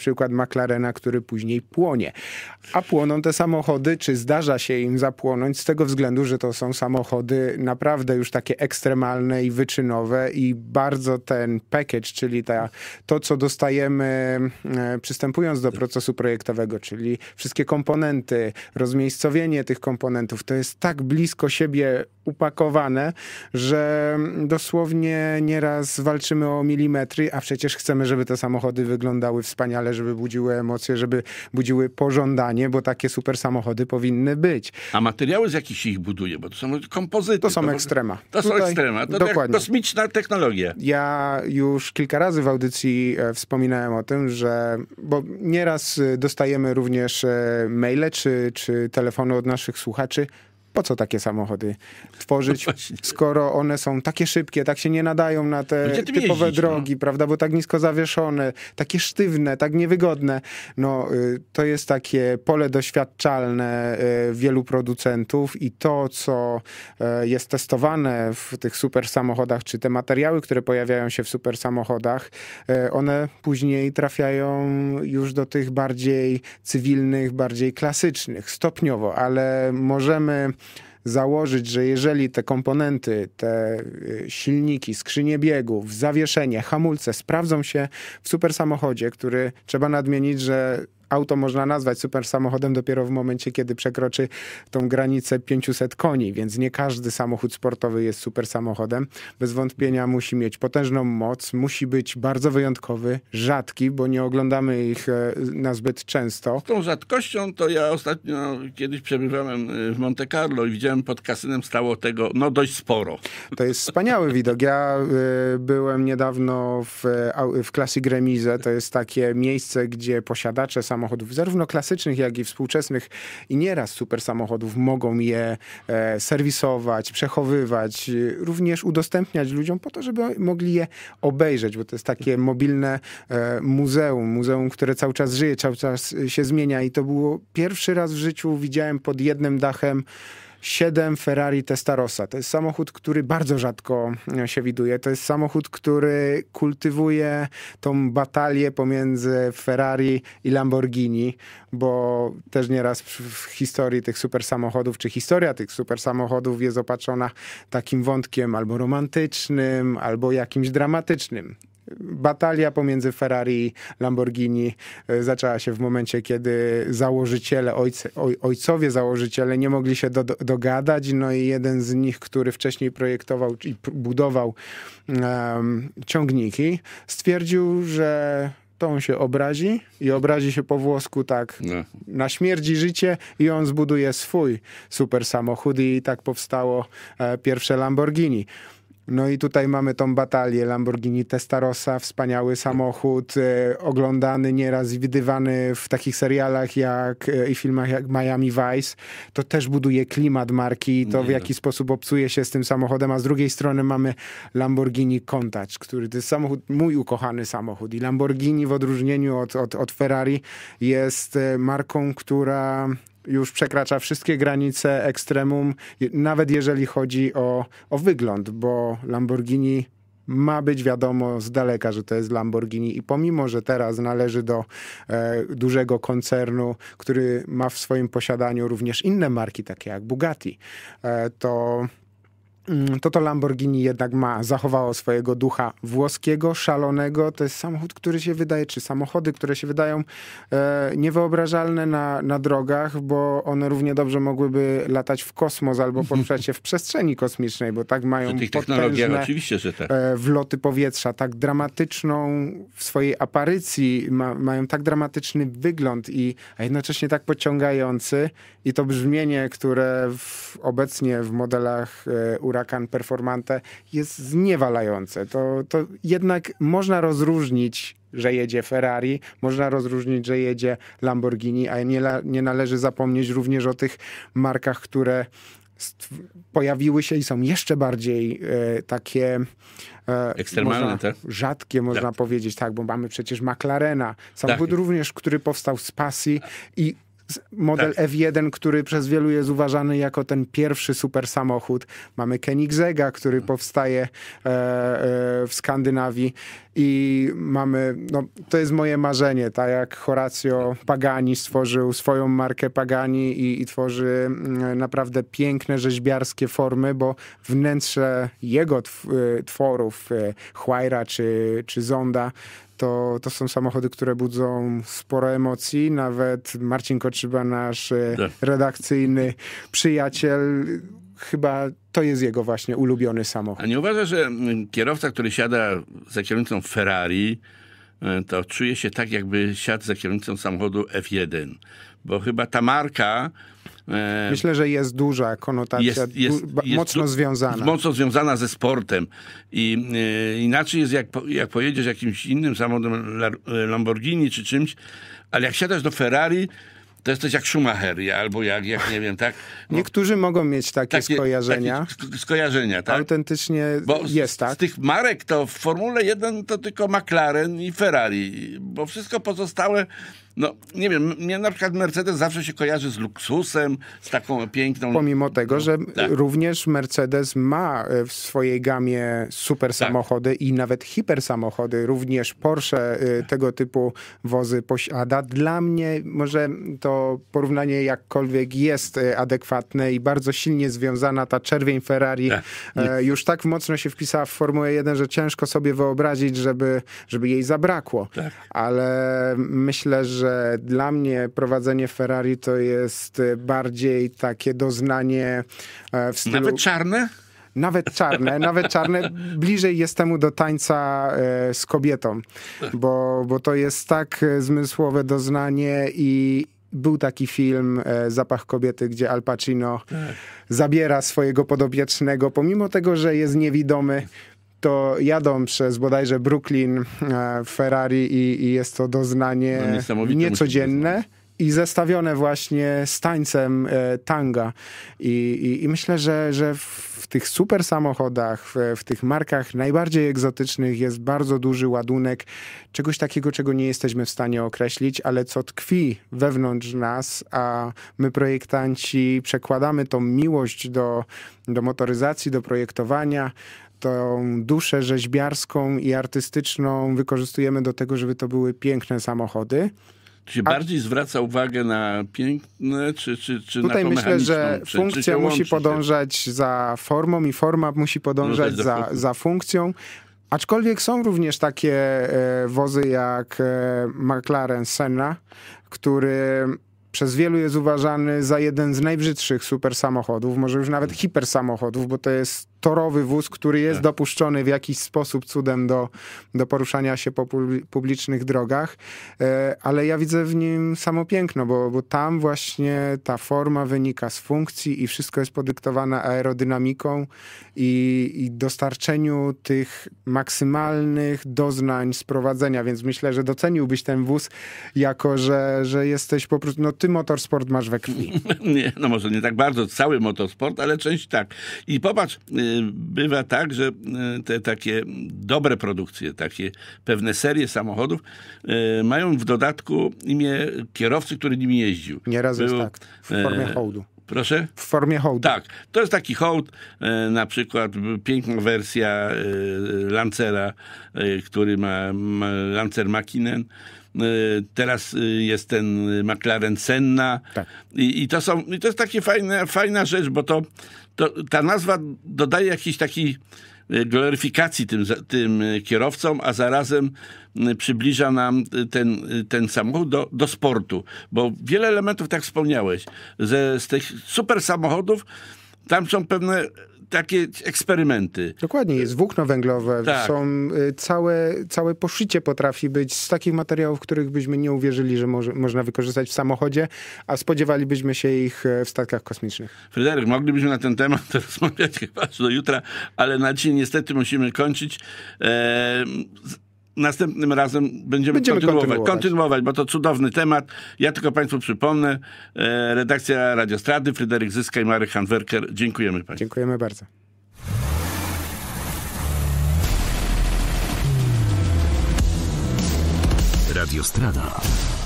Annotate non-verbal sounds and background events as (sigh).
przykład McLarena, który później płonie. A płoną te samochody, czy zdarza się im zapłonąć z tego względu, że to są samochody naprawdę już takie ekstremalne i wyczynowe i bardzo ten package, czyli ta, to, co dostajemy e, przystępując do procesu projektowego, czyli wszystkie komponenty, rozmiejscowienie tych komponentów, to jest tak blisko siebie upakowane, że dosłownie nieraz walczymy o milimetry, a przecież chcemy, żeby te samochody wyglądały wspaniale ale żeby budziły emocje, żeby budziły pożądanie, bo takie super samochody powinny być. A materiały z jakich się ich buduje? Bo to są kompozyty. To są to ekstrema. To Tutaj są ekstrema. To dokładnie. kosmiczna technologia. Ja już kilka razy w audycji e, wspominałem o tym, że bo nieraz e, dostajemy również e, maile czy, czy telefony od naszych słuchaczy, po co takie samochody tworzyć, no skoro one są takie szybkie, tak się nie nadają na te typowe jeździć, no. drogi, no? prawda, bo tak nisko zawieszone, takie sztywne, tak niewygodne. No, y, to jest takie pole doświadczalne y, wielu producentów i to, co e, jest testowane w tych super samochodach, czy te materiały, które pojawiają się w super samochodach, e, one później trafiają już do tych bardziej cywilnych, bardziej klasycznych, stopniowo, ale możemy założyć, że jeżeli te komponenty, te y, silniki, skrzynie biegów, zawieszenie, hamulce sprawdzą się w super samochodzie, który trzeba nadmienić, że auto można nazwać super samochodem dopiero w momencie, kiedy przekroczy tą granicę 500 koni, więc nie każdy samochód sportowy jest super samochodem. Bez wątpienia musi mieć potężną moc, musi być bardzo wyjątkowy, rzadki, bo nie oglądamy ich e, na zbyt często. Z tą rzadkością to ja ostatnio kiedyś przebywałem e, w Monte Carlo i widziałem pod kasynem stało tego no dość sporo. To jest wspaniały widok. Ja y, byłem niedawno w, w klasie Gremize, to jest takie miejsce, gdzie posiadacze samochodów samochodów, zarówno klasycznych, jak i współczesnych i nieraz super samochodów mogą je e, serwisować, przechowywać, e, również udostępniać ludziom po to, żeby mogli je obejrzeć, bo to jest takie mobilne e, muzeum, muzeum, które cały czas żyje, cały czas się zmienia i to było pierwszy raz w życiu widziałem pod jednym dachem 7 Ferrari Testarossa. To jest samochód, który bardzo rzadko e, się widuje. To jest samochód, który kultywuje tą batalię pomiędzy Ferrari i Lamborghini, bo też nieraz w historii tych super samochodów, czy historia tych super samochodów jest opatrzona takim wątkiem albo romantycznym, albo jakimś dramatycznym. Batalia pomiędzy Ferrari i Lamborghini e, zaczęła się w momencie, kiedy założyciele, ojce, oj, ojcowie założyciele nie mogli się do, dogadać, no i jeden z nich, który wcześniej projektował i budował um, ciągniki, stwierdził, że to on się obrazi i obrazi się po włosku tak no. na śmierć i życie i on zbuduje swój super samochód i tak powstało e, pierwsze Lamborghini. No i tutaj mamy tą batalię Lamborghini Testarossa, wspaniały samochód, e, oglądany nieraz widywany w takich serialach jak e, i filmach jak Miami Vice. To też buduje klimat marki i to w jaki sposób obcuje się z tym samochodem, a z drugiej strony mamy Lamborghini Countach, który to jest samochód, mój ukochany samochód i Lamborghini w odróżnieniu od, od, od Ferrari jest e, marką, która już przekracza wszystkie granice ekstremum, nawet jeżeli chodzi o, o wygląd, bo Lamborghini ma być wiadomo z daleka, że to jest Lamborghini i pomimo, że teraz należy do e, dużego koncernu, który ma w swoim posiadaniu również inne marki, takie jak Bugatti, e, to Mm, to to Lamborghini jednak ma, zachowało swojego ducha włoskiego, szalonego. To jest samochód, który się wydaje, czy samochody, które się wydają e, niewyobrażalne na, na drogach, bo one równie dobrze mogłyby latać w kosmos albo poruszać się w przestrzeni kosmicznej, bo tak mają tych potężne oczywiście, że tak. E, wloty powietrza, tak dramatyczną w swojej aparycji, ma, mają tak dramatyczny wygląd, i, a jednocześnie tak pociągający i to brzmienie, które w, obecnie w modelach e, Huracan Performante jest zniewalające. To, to jednak można rozróżnić że jedzie Ferrari, można rozróżnić, że jedzie Lamborghini, a nie, nie należy zapomnieć również o tych markach, które pojawiły się i są jeszcze bardziej e, takie e, ekstremalne, można, tak? rzadkie można tak. powiedzieć, tak, bo mamy przecież McLarena, samochód tak. również, który powstał z pasji i model tak. F1, który przez wielu jest uważany jako ten pierwszy super samochód. Mamy Koenigsegga, który mhm. powstaje e, e, w Skandynawii i mamy, no to jest moje marzenie, tak jak Horacio Pagani stworzył swoją markę Pagani i, i tworzy mm, naprawdę piękne rzeźbiarskie formy, bo wnętrze jego tw e, tworów, Huayra czy, czy Zonda, to, to są samochody, które budzą sporo emocji. Nawet Marcin Kotrzyba, nasz e, redakcyjny przyjaciel, chyba to jest jego właśnie ulubiony samochód. A nie uważasz, że mm, kierowca, który siada za kierownicą Ferrari, e, to czuje się tak, jakby siadł za kierownicą samochodu F1? Bo chyba ta marka E, Myślę, że jest duża konotacja, jest, jest, jest mocno związana. Mocno związana ze sportem. I e, inaczej jest, jak, jak pojedziesz jakimś innym samochodem Lamborghini czy czymś, ale jak siadasz do Ferrari, to jesteś jak Schumacher albo jak, jak nie wiem, tak? No, Niektórzy mogą mieć takie, takie skojarzenia. Takie skojarzenia, tak? Autentycznie bo jest tak. Z tych marek to w Formule 1 to tylko McLaren i Ferrari, bo wszystko pozostałe no nie wiem, mnie na przykład Mercedes zawsze się kojarzy z luksusem, z taką piękną... Pomimo tego, no, że tak. również Mercedes ma e, w swojej gamie super tak. samochody tak. i nawet hiper samochody, również Porsche e, tego typu wozy posiada. Dla mnie może to porównanie jakkolwiek jest e, adekwatne i bardzo silnie związana ta czerwień Ferrari tak. już tak mocno się wpisała w Formułę 1, że ciężko sobie wyobrazić, żeby, żeby jej zabrakło. Tak. Ale myślę, że że dla mnie prowadzenie Ferrari to jest e, bardziej takie doznanie e, w stylu... Nawet czarne? nawet czarne, nawet czarne, bliżej jestemu do tańca e, z kobietą, bo, bo to jest tak zmysłowe doznanie i był taki film Zapach kobiety, gdzie Al Pacino tak. zabiera swojego podobiecznego, pomimo tego, że jest niewidomy, to jadą przez bodajże Brooklyn e, Ferrari i, i jest to doznanie no niecodzienne i zestawione właśnie z tańcem e, tanga. I, i, I, myślę, że, że w tych super samochodach, w, w, tych markach najbardziej egzotycznych jest bardzo duży ładunek czegoś takiego, czego nie jesteśmy w stanie określić, ale co tkwi wewnątrz nas, a my projektanci przekładamy tą miłość do, do motoryzacji, do projektowania, tą duszę rzeźbiarską i artystyczną wykorzystujemy do tego, żeby to były piękne samochody. Czy się A... bardziej zwraca uwagę na piękne, czy, czy, czy Tutaj na myślę, że czy, funkcja czy musi podążać się? za formą i forma musi podążać no, za, za funkcją. Aczkolwiek są również takie e, wozy jak e, McLaren Senna, który przez wielu jest uważany za jeden z najbrzydszych super samochodów, może już nawet hipersamochodów, bo to jest torowy wóz, który jest tak. dopuszczony w jakiś sposób cudem do, do poruszania się po publicznych drogach, e, ale ja widzę w nim samo piękno, bo, bo tam właśnie ta forma wynika z funkcji i wszystko jest podyktowane aerodynamiką i, i dostarczeniu tych maksymalnych doznań sprowadzenia, więc myślę, że doceniłbyś ten wóz jako, że, że jesteś po prostu, no ty motorsport masz we krwi. (laughs) Nie, no może nie tak bardzo cały motorsport, ale część tak. I popatrz, y, bywa tak, że e, te takie dobre produkcje, takie pewne serie samochodów e, mają w dodatku imię kierowcy, który nimi jeździł. Nieraz Był, jest tak, w formie e, hołdu. Proszę? W formie hołdu. Tak. To jest taki hołd, na przykład piękna wersja Lancera, który ma, ma Lancer Makinen, E, teraz y, jest ten y, McLaren Senna tak. I, i to są, i to jest taka fajna fajna rzecz, bo to, to ta nazwa dodaje jakiś taki y, gloryfikacji tym, tym kierowcom, a zarazem przybliża nam ten, ten samochód do, do sportu. Bo wiele elementów, tak wspomniałeś, ze, z tych super samochodów, tam są pewne takie eksperymenty. Dokładnie, jest włókno węglowe, tak. są y, całe, całe poszycie potrafi być z takich materiałów, których byśmy nie uwierzyli, że może, można wykorzystać w samochodzie, a spodziewalibyśmy się ich y, w statkach kosmicznych. Fryderyk, moglibyśmy na ten temat (laughs) rozmawiać chyba do jutra, ale na dzisiaj niestety musimy kończyć. Eee, następnym razem będziemy, będziemy kontynuować, kontynuować, kontynuować. bo to cudowny temat. Ja tylko Państwu przypomnę, e, redakcja Radiostrady, Fryderyk Zyska i Marek Handwerker. Dziękujemy Państwu. Dziękujemy bardzo. Radiostrada.